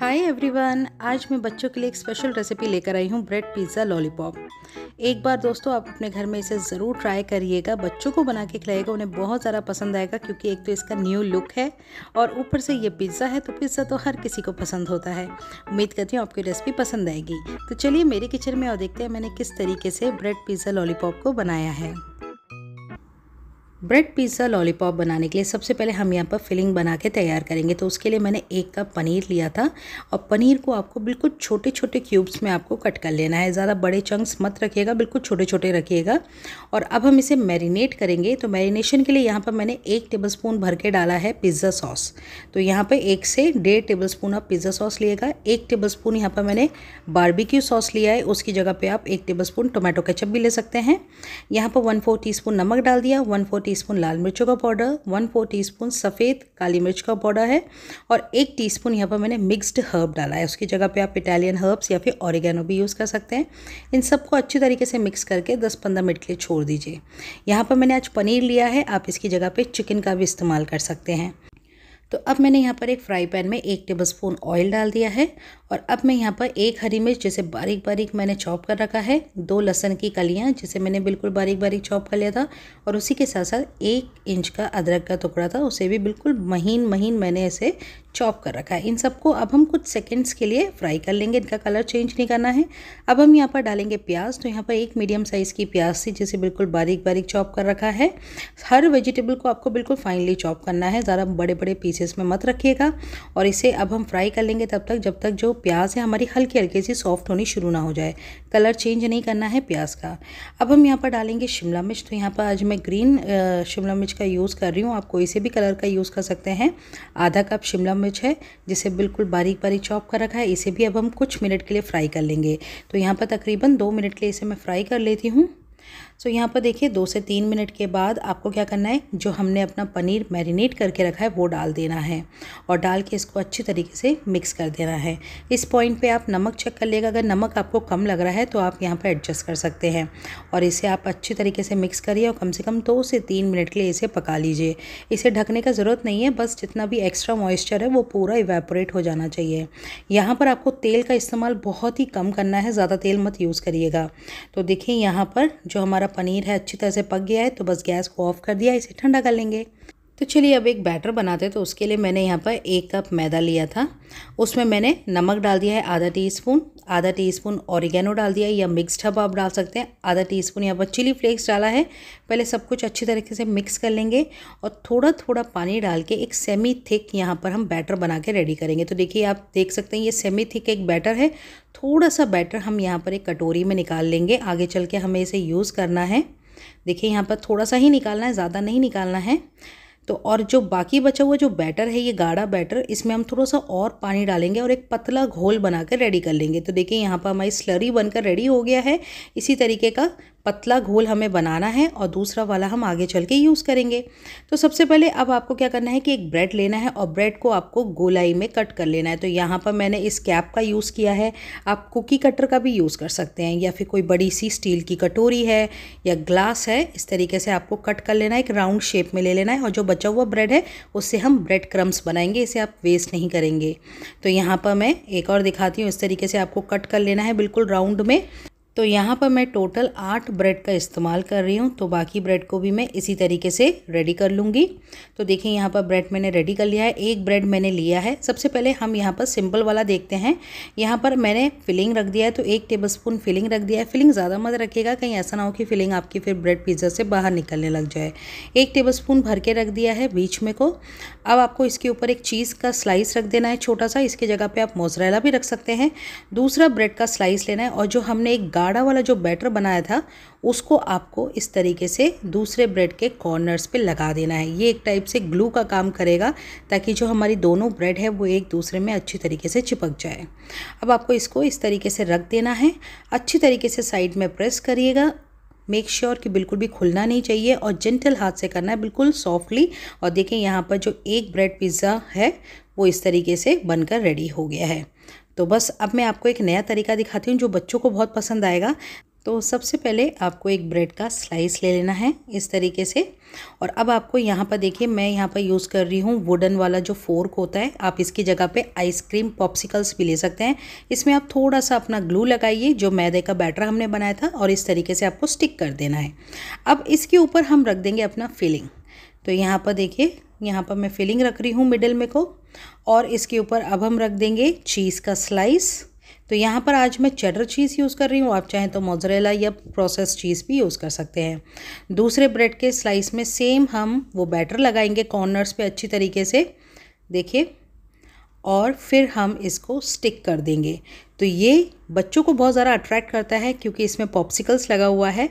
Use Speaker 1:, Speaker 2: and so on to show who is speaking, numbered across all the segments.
Speaker 1: hi everyone आज मैं बच्चों के लिए एक स्पेशल रेसिपी लेकर आई हूँ ब्रेड पिज़्ज़ा लॉलीपॉप एक बार दोस्तों आप अपने घर में इसे ज़रूर ट्राई करिएगा बच्चों को बना के खिलाइएगा उन्हें बहुत ज़्यादा पसंद आएगा क्योंकि एक तो इसका न्यू लुक है और ऊपर से ये पिज़्ज़ा है तो पिज़्ज़ा तो हर किसी को पसंद होता है उम्मीद करती हूँ आपकी रेसिपी पसंद आएगी तो चलिए मेरे किचन में और देखते हैं मैंने किस तरीके से ब्रेड पिज़्ज़ा लॉलीपॉप को बनाया है ब्रेड पिज़्ज़ा लॉलीपॉप बनाने के लिए सबसे पहले हम यहाँ पर फिलिंग बना के तैयार करेंगे तो उसके लिए मैंने एक कप पनीर लिया था और पनीर को आपको बिल्कुल छोटे छोटे क्यूब्स में आपको कट कर लेना है ज़्यादा बड़े चंक्स मत रखिएगा बिल्कुल छोटे छोटे रखिएगा और अब हम इसे मैरिनेट करेंगे तो मैरिनेशन के लिए यहाँ पर मैंने एक टेबल स्पून भर के डाला है पिज़्ज़ा सॉस तो यहाँ पर एक से डेढ़ टेबल स्पून आप पिज़्ज़ा सॉस लिएगा एक टेबल स्पून यहाँ पर मैंने बारबिक्यू सॉस लिया है उसकी जगह पर आप एक टेबल स्पून टोमेटो केचप भी ले सकते हैं यहाँ पर वन फोर टी नमक डाल दिया वन फोर टीस्पून लाल मिर्चों का पाउडर वन फोर टीस्पून सफ़ेद काली मिर्च का पाउडर है और एक टीस्पून यहाँ पर मैंने मिक्सड हर्ब डाला है उसकी जगह पे आप इटालियन हर्ब्स या फिर ऑरिगेनो भी यूज़ कर सकते हैं इन सबको अच्छी तरीके से मिक्स करके दस पंद्रह मिनट के लिए छोड़ दीजिए यहाँ पर मैंने आज पनीर लिया है आप इसकी जगह पर चिकन का भी इस्तेमाल कर सकते हैं तो अब मैंने यहाँ पर एक फ्राई पैन में एक टेबल स्पून ऑयल डाल दिया है और अब मैं यहाँ पर एक हरी मिर्च जिसे बारीक बारीक मैंने चॉप कर रखा है दो लहसन की कलियाँ जिसे मैंने बिल्कुल बारीक बारीक चॉप कर लिया था और उसी के साथ साथ एक इंच का अदरक का टुकड़ा था उसे भी बिल्कुल महीन महीन मैंने इसे चॉप कर रखा है इन सबको अब हम कुछ सेकेंड्स के लिए फ्राई कर लेंगे इनका कलर चेंज नहीं करना है अब हम यहाँ पर डालेंगे प्याज तो यहाँ पर एक मीडियम साइज़ की प्याज थी जिसे बिल्कुल बारीक बारीक चॉप कर रखा है हर वेजिटेबल को आपको बिल्कुल फाइनली चॉप करना है ज़रा बड़े बड़े पीस पीसेस में मत रखिएगा और इसे अब हम फ्राई कर लेंगे तब तक जब तक जो प्याज है हमारी हल्की हल्की सी सॉफ्ट होनी शुरू ना हो जाए कलर चेंज नहीं करना है प्याज का अब हम यहाँ पर डालेंगे शिमला मिर्च तो यहाँ पर आज मैं ग्रीन शिमला मिर्च का यूज़ कर रही हूँ आप कोई से भी कलर का यूज़ कर सकते हैं आधा कप शिमला मिर्च है जिसे बिल्कुल बारीक बारीक चॉप कर रखा है इसे भी अब हम कुछ मिनट के लिए फ्राई कर लेंगे तो यहाँ पर तकरीबन दो मिनट के लिए इसे मैं फ्राई कर लेती हूँ सो यहाँ पर देखिए दो से तीन मिनट के बाद आपको क्या करना है जो हमने अपना पनीर मैरिनेट करके रखा है वो डाल देना है और डाल के इसको अच्छी तरीके से मिक्स कर देना है इस पॉइंट पे आप नमक चेक कर लेगा अगर नमक आपको कम लग रहा है तो आप यहाँ पर एडजस्ट कर सकते हैं और इसे आप अच्छी तरीके से मिक्स करिए और कम से कम दो से तीन मिनट के लिए इसे पका लीजिए इसे ढकने का ज़रूरत नहीं है बस जितना भी एक्स्ट्रा मॉइस्चर है वो पूरा इवेपोरेट हो जाना चाहिए यहाँ पर आपको तेल का इस्तेमाल बहुत ही कम करना है ज़्यादा तेल मत यूज़ करिएगा तो देखिए यहाँ पर जो हमारा पनीर है अच्छी तरह से पक गया है तो बस गैस को ऑफ़ कर दिया इसे ठंडा कर लेंगे तो चलिए अब एक बैटर बनाते हैं तो उसके लिए मैंने यहाँ पर एक कप मैदा लिया था उसमें मैंने नमक डाल दिया है आधा टीस्पून आधा टी स्पून ऑरिगेनो डाल दिया या मिक्सड हब आप डाल सकते हैं आधा टी स्पून यहाँ पर चिली फ्लेक्स डाला है पहले सब कुछ अच्छी तरीके से मिक्स कर लेंगे और थोड़ा थोड़ा पानी डाल के एक सेमी थिक यहाँ पर हम बैटर बना के रेडी करेंगे तो देखिए आप देख सकते हैं ये सेमी थिक एक बैटर है थोड़ा सा बैटर हम यहाँ पर एक कटोरी में निकाल लेंगे आगे चल के हमें इसे यूज़ करना है देखिए यहाँ पर थोड़ा सा ही निकालना है ज़्यादा नहीं निकालना है तो और जो बाकी बचा हुआ जो बैटर है ये गाढ़ा बैटर इसमें हम थोड़ा सा और पानी डालेंगे और एक पतला घोल बनाकर रेडी कर लेंगे तो देखिए यहाँ पर हमारी स्लरी बनकर रेडी हो गया है इसी तरीके का पतला घोल हमें बनाना है और दूसरा वाला हम आगे चल के यूज़ करेंगे तो सबसे पहले अब आपको क्या करना है कि एक ब्रेड लेना है और ब्रेड को आपको गोलाई में कट कर लेना है तो यहाँ पर मैंने इस कैप का यूज़ किया है आप कुकी कटर का भी यूज़ कर सकते हैं या फिर कोई बड़ी सी स्टील की कटोरी है या ग्लास है इस तरीके से आपको कट कर लेना है एक राउंड शेप में ले लेना है और जो बचा हुआ ब्रेड है उससे हम ब्रेड क्रम्स बनाएंगे इसे आप वेस्ट नहीं करेंगे तो यहाँ पर मैं एक और दिखाती हूँ इस तरीके से आपको कट कर लेना है बिल्कुल राउंड में तो यहाँ पर मैं टोटल आठ ब्रेड का इस्तेमाल कर रही हूँ तो बाकी ब्रेड को भी मैं इसी तरीके से रेडी कर लूँगी तो देखिए यहाँ पर ब्रेड मैंने रेडी कर लिया है एक ब्रेड मैंने लिया है सबसे पहले हम यहाँ पर सिंपल वाला देखते हैं यहाँ पर मैंने फिलिंग रख दिया है तो एक टेबल स्पून फिलिंग रख दिया है फिलिंग ज़्यादा मत रखिएगा कहीं ऐसा ना हो कि फिलिंग आपकी फिर ब्रेड पिज़्ज़ा से बाहर निकलने लग जाए एक टेबल स्पून भर के रख दिया है बीच में को अब आपको इसके ऊपर एक चीज़ का स्लाइस रख देना है छोटा सा इसके जगह पे आप मोजरेला भी रख सकते हैं दूसरा ब्रेड का स्लाइस लेना है और जो हमने एक गाढ़ा वाला जो बैटर बनाया था उसको आपको इस तरीके से दूसरे ब्रेड के कॉर्नर्स पे लगा देना है ये एक टाइप से ग्लू का काम करेगा ताकि जो हमारी दोनों ब्रेड है वो एक दूसरे में अच्छी तरीके से चिपक जाए अब आपको इसको इस तरीके से रख देना है अच्छी तरीके से साइड में प्रेस करिएगा मेक श्योर sure कि बिल्कुल भी खुलना नहीं चाहिए और जेंटल हाथ से करना है बिल्कुल सॉफ्टली और देखें यहाँ पर जो एक ब्रेड पिज़्ज़ा है वो इस तरीके से बनकर रेडी हो गया है तो बस अब मैं आपको एक नया तरीका दिखाती हूँ जो बच्चों को बहुत पसंद आएगा तो सबसे पहले आपको एक ब्रेड का स्लाइस ले लेना है इस तरीके से और अब आपको यहाँ पर देखिए मैं यहाँ पर यूज़ कर रही हूँ वुडन वाला जो फोर्क होता है आप इसकी जगह पे आइसक्रीम पॉप्सिकल्स भी ले सकते हैं इसमें आप थोड़ा सा अपना ग्लू लगाइए जो मैदे का बैटर हमने बनाया था और इस तरीके से आपको स्टिक कर देना है अब इसके ऊपर हम रख देंगे अपना फिलिंग तो यहाँ पर देखिए यहाँ पर मैं फिलिंग रख रही हूँ मिडल में को और इसके ऊपर अब हम रख देंगे चीज़ का स्लाइस तो यहाँ पर आज मैं चेडर चीज़ यूज़ कर रही हूँ आप चाहें तो मोजरेला या प्रोसेस चीज़ भी यूज़ कर सकते हैं दूसरे ब्रेड के स्लाइस में सेम हम वो बैटर लगाएंगे कॉर्नर्स पे अच्छी तरीके से देखिए और फिर हम इसको स्टिक कर देंगे तो ये बच्चों को बहुत ज़्यादा अट्रैक्ट करता है क्योंकि इसमें पॉप्सिकल्स लगा हुआ है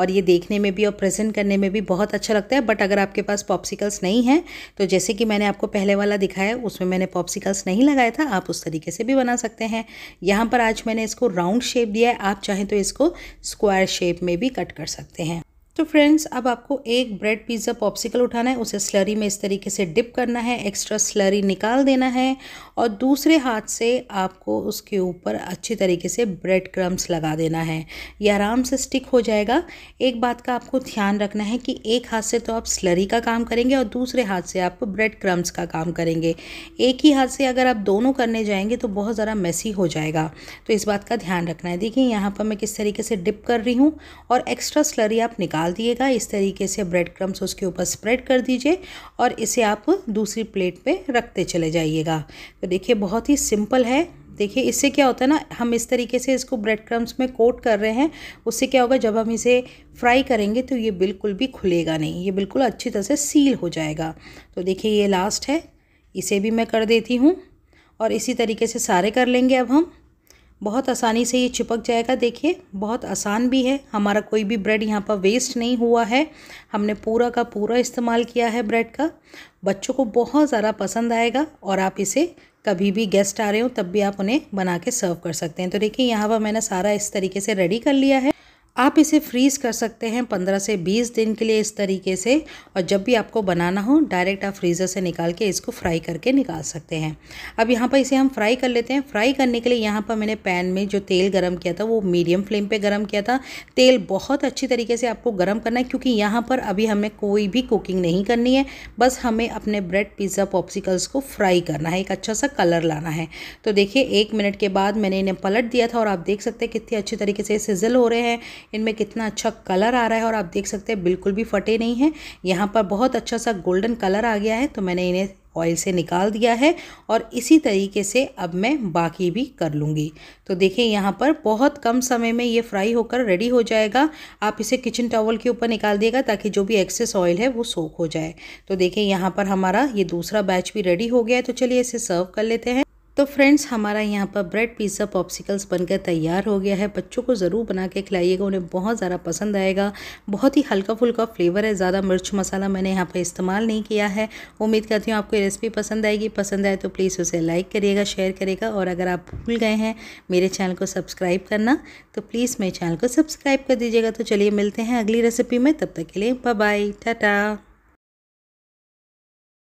Speaker 1: और ये देखने में भी और प्रेजेंट करने में भी बहुत अच्छा लगता है बट अगर आपके पास पॉप्सिकल्स नहीं है तो जैसे कि मैंने आपको पहले वाला दिखाया उसमें मैंने पॉप्सिकल्स नहीं लगाया था आप उस तरीके से भी बना सकते हैं यहाँ पर आज मैंने इसको राउंड शेप दिया है आप चाहें तो इसको स्क्वायर शेप में भी कट कर सकते हैं तो फ्रेंड्स अब आपको एक ब्रेड पिज़्ज़ा पॉप्सिकल उठाना है उसे स्लरी में इस तरीके से डिप करना है एक्स्ट्रा स्लरी निकाल देना है और दूसरे हाथ से आपको उसके ऊपर अच्छे तरीके से ब्रेड क्रम्स लगा देना है ये आराम से स्टिक हो जाएगा एक बात का आपको ध्यान रखना है कि एक हाथ से तो आप स्लरी का काम करेंगे और दूसरे हाथ से आप ब्रेड क्रम्स का काम करेंगे एक ही हाथ से अगर आप दोनों करने जाएंगे तो बहुत ज़रा मैसी हो जाएगा तो इस बात का ध्यान रखना है देखिए यहाँ पर मैं किस तरीके से डिप कर रही हूँ और एक्स्ट्रा स्लरी आप निकाल डाल दिएगा इस तरीके से ब्रेड क्रम्स उसके ऊपर स्प्रेड कर दीजिए और इसे आप दूसरी प्लेट पे रखते चले जाइएगा तो देखिए बहुत ही सिंपल है देखिए इससे क्या होता है ना हम इस तरीके से इसको ब्रेड क्रम्स में कोट कर रहे हैं उससे क्या होगा जब हम इसे फ्राई करेंगे तो ये बिल्कुल भी खुलेगा नहीं ये बिल्कुल अच्छी तरह से सील हो जाएगा तो देखिए ये लास्ट है इसे भी मैं कर देती हूँ और इसी तरीके से सारे कर लेंगे अब हम बहुत आसानी से ये चिपक जाएगा देखिए बहुत आसान भी है हमारा कोई भी ब्रेड यहाँ पर वेस्ट नहीं हुआ है हमने पूरा का पूरा इस्तेमाल किया है ब्रेड का बच्चों को बहुत ज़्यादा पसंद आएगा और आप इसे कभी भी गेस्ट आ रहे हो तब भी आप उन्हें बना के सर्व कर सकते हैं तो देखिए यहाँ पर मैंने सारा इस तरीके से रेडी कर लिया है आप इसे फ्रीज कर सकते हैं पंद्रह से बीस दिन के लिए इस तरीके से और जब भी आपको बनाना हो डायरेक्ट आप फ्रीज़र से निकाल के इसको फ्राई करके निकाल सकते हैं अब यहाँ पर इसे हम फ्राई कर लेते हैं फ्राई करने के लिए यहाँ पर मैंने पैन में जो तेल गरम किया था वो मीडियम फ्लेम पर गर्म किया था तेल बहुत अच्छी तरीके से आपको गर्म करना है क्योंकि यहाँ पर अभी हमें कोई भी कुकिंग नहीं करनी है बस हमें अपने ब्रेड पिज़्ज़ा पॉप्सिकल्स को फ्राई करना है एक अच्छा सा कलर लाना है तो देखिए एक मिनट के बाद मैंने इन्हें पलट दिया था और आप देख सकते हैं कितने अच्छे तरीके से सिजल हो रहे हैं इनमें कितना अच्छा कलर आ रहा है और आप देख सकते हैं बिल्कुल भी फटे नहीं हैं यहाँ पर बहुत अच्छा सा गोल्डन कलर आ गया है तो मैंने इन्हें ऑयल से निकाल दिया है और इसी तरीके से अब मैं बाकी भी कर लूँगी तो देखिए यहाँ पर बहुत कम समय में ये फ्राई होकर रेडी हो जाएगा आप इसे किचन टॉवल के ऊपर निकाल दिएगा ताकि जो भी एक्सेस ऑयल है वो सोख हो जाए तो देखिए यहाँ पर हमारा ये दूसरा बैच भी रेडी हो गया है तो चलिए इसे सर्व कर लेते हैं तो फ्रेंड्स हमारा यहाँ पर ब्रेड पिज़्ज़ा पॉप्सिकल्स बनकर तैयार हो गया है बच्चों को ज़रूर बना के खिलाइएगा उन्हें बहुत ज़्यादा पसंद आएगा बहुत ही हल्का फुल्का फ्लेवर है ज़्यादा मिर्च मसाला मैंने यहाँ पर इस्तेमाल नहीं किया है उम्मीद करती हूँ आपको ये रेसिपी पसंद आएगी पसंद आए तो प्लीज़ उसे लाइक करिएगा शेयर करिएगा और अगर आप भूल गए हैं मेरे चैनल को सब्सक्राइब करना तो प्लीज़ मेरे चैनल को सब्सक्राइब कर दीजिएगा तो चलिए मिलते हैं अगली रेसिपी में तब तक के लिए बाय टाटा